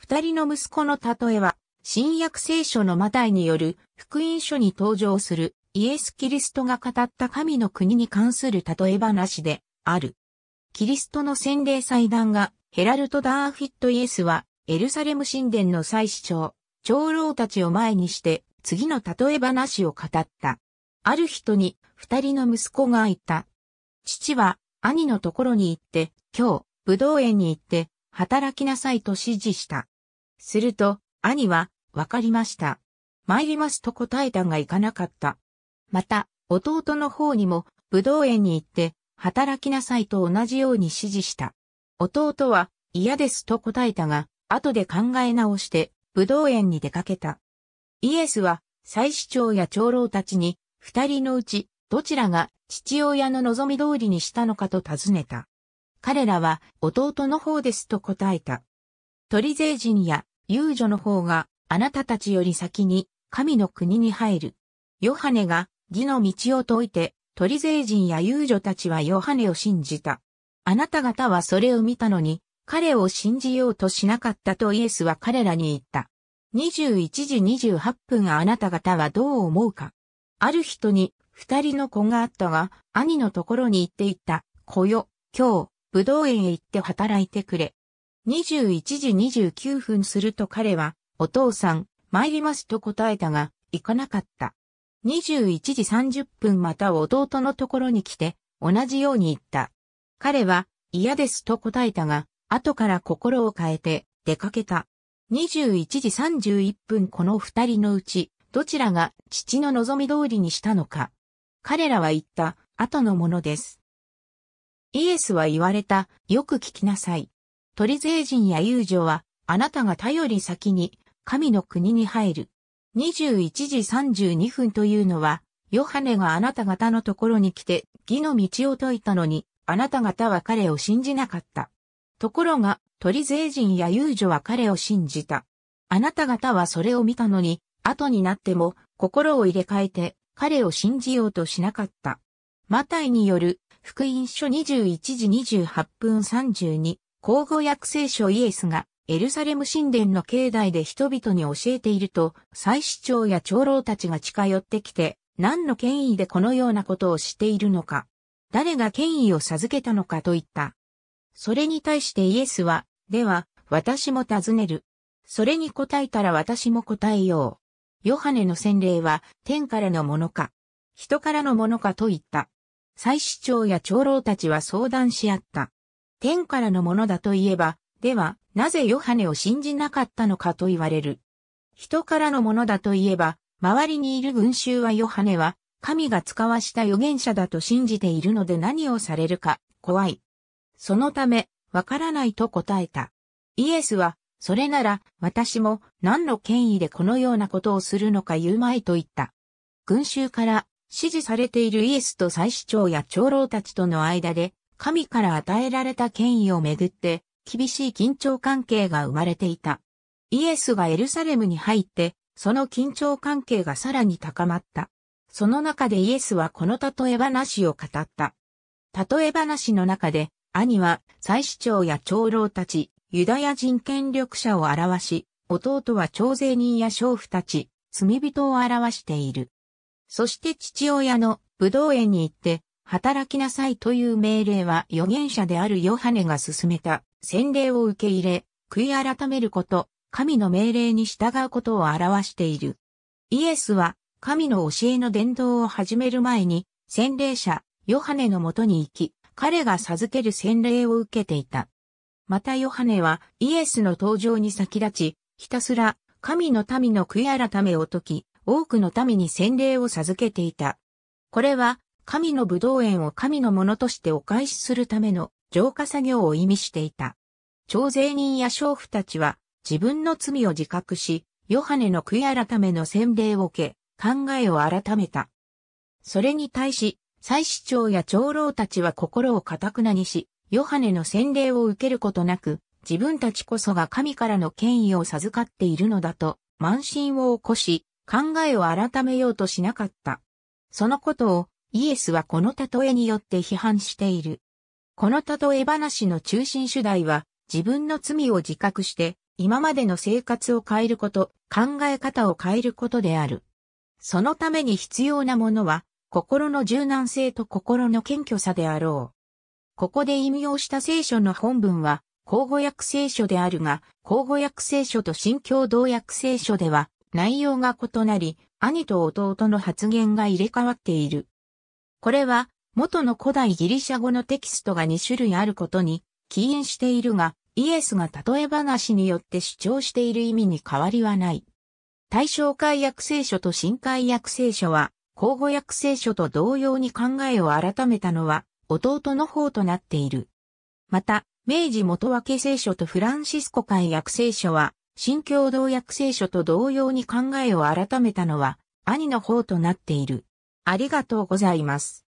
二人の息子の例えは、新約聖書のマタイによる福音書に登場するイエス・キリストが語った神の国に関する例え話である。キリストの洗礼祭壇がヘラルト・ダーフィット・イエスはエルサレム神殿の祭司長、長老たちを前にして次の例え話を語った。ある人に二人の息子がいた。父は兄のところに行って、今日、武道園に行って、働きなさいと指示した。すると、兄は、わかりました。参りますと答えたが行かなかった。また、弟の方にも、武道園に行って、働きなさいと同じように指示した。弟は、嫌ですと答えたが、後で考え直して、武道園に出かけた。イエスは、祭司長や長老たちに、二人のうち、どちらが父親の望み通りにしたのかと尋ねた。彼らは弟の方ですと答えた。鳥税人や遊女の方があなたたちより先に神の国に入る。ヨハネが義の道を解いて鳥税人や遊女たちはヨハネを信じた。あなた方はそれを見たのに彼を信じようとしなかったとイエスは彼らに言った。21時28分あなた方はどう思うか。ある人に二人の子があったが、兄のところに行っていった。子よ、今日、武道園へ行って働いてくれ。21時29分すると彼は、お父さん、参りますと答えたが、行かなかった。21時30分また弟のところに来て、同じように言った。彼は、嫌ですと答えたが、後から心を変えて、出かけた。21時31分この二人のうち、どちらが父の望み通りにしたのか。彼らは言った、後のものです。イエスは言われた、よく聞きなさい。鳥税人や遊女は、あなたが頼り先に、神の国に入る。21時32分というのは、ヨハネがあなた方のところに来て、義の道を説いたのに、あなた方は彼を信じなかった。ところが、鳥税人や遊女は彼を信じた。あなた方はそれを見たのに、後になっても、心を入れ替えて、彼を信じようとしなかった。マタイによる福音書21時28分32、交互訳聖書イエスが、エルサレム神殿の境内で人々に教えていると、祭司長や長老たちが近寄ってきて、何の権威でこのようなことをしているのか、誰が権威を授けたのかと言った。それに対してイエスは、では、私も尋ねる。それに答えたら私も答えよう。ヨハネの洗礼は天からのものか、人からのものかと言った。祭司長や長老たちは相談し合った。天からのものだといえば、では、なぜヨハネを信じなかったのかと言われる。人からのものだといえば、周りにいる群衆はヨハネは、神が使わした預言者だと信じているので何をされるか、怖い。そのため、わからないと答えた。イエスは、それなら、私も何の権威でこのようなことをするのか言うまいと言った。群衆から、支持されているイエスと再司長や長老たちとの間で、神から与えられた権威をめぐって、厳しい緊張関係が生まれていた。イエスがエルサレムに入って、その緊張関係がさらに高まった。その中でイエスはこの例え話を語った。例え話の中で、兄は、再司長や長老たち、ユダヤ人権力者を表し、弟は徴税人や娼婦たち、罪人を表している。そして父親の武道園に行って働きなさいという命令は預言者であるヨハネが進めた洗礼を受け入れ、悔い改めること、神の命令に従うことを表している。イエスは神の教えの伝道を始める前に、洗礼者、ヨハネのもとに行き、彼が授ける洗礼を受けていた。またヨハネはイエスの登場に先立ち、ひたすら神の民の悔い改めを解き、多くの民に洗礼を授けていた。これは、神の武道園を神のものとしてお返しするための浄化作業を意味していた。朝税人や娼婦たちは自分の罪を自覚し、ヨハネの悔い改めの洗礼を受け、考えを改めた。それに対し、祭司長や長老たちは心をかたくなにし、ヨハネの洗礼を受けることなく、自分たちこそが神からの権威を授かっているのだと、満身を起こし、考えを改めようとしなかった。そのことをイエスはこの例えによって批判している。この例え話の中心主題は自分の罪を自覚して今までの生活を変えること、考え方を変えることである。そのために必要なものは心の柔軟性と心の謙虚さであろう。ここで引用した聖書の本文は、口語訳聖書であるが、口語訳聖書と新教同訳聖書では、内容が異なり、兄と弟の発言が入れ替わっている。これは、元の古代ギリシャ語のテキストが2種類あることに起因しているが、イエスが例え話によって主張している意味に変わりはない。対象解約聖書と新解約聖書は、交互約聖書と同様に考えを改めたのは、弟の方となっている。また、明治元分け聖書とフランシスコ解約聖書は、新共同訳聖書と同様に考えを改めたのは兄の方となっている。ありがとうございます。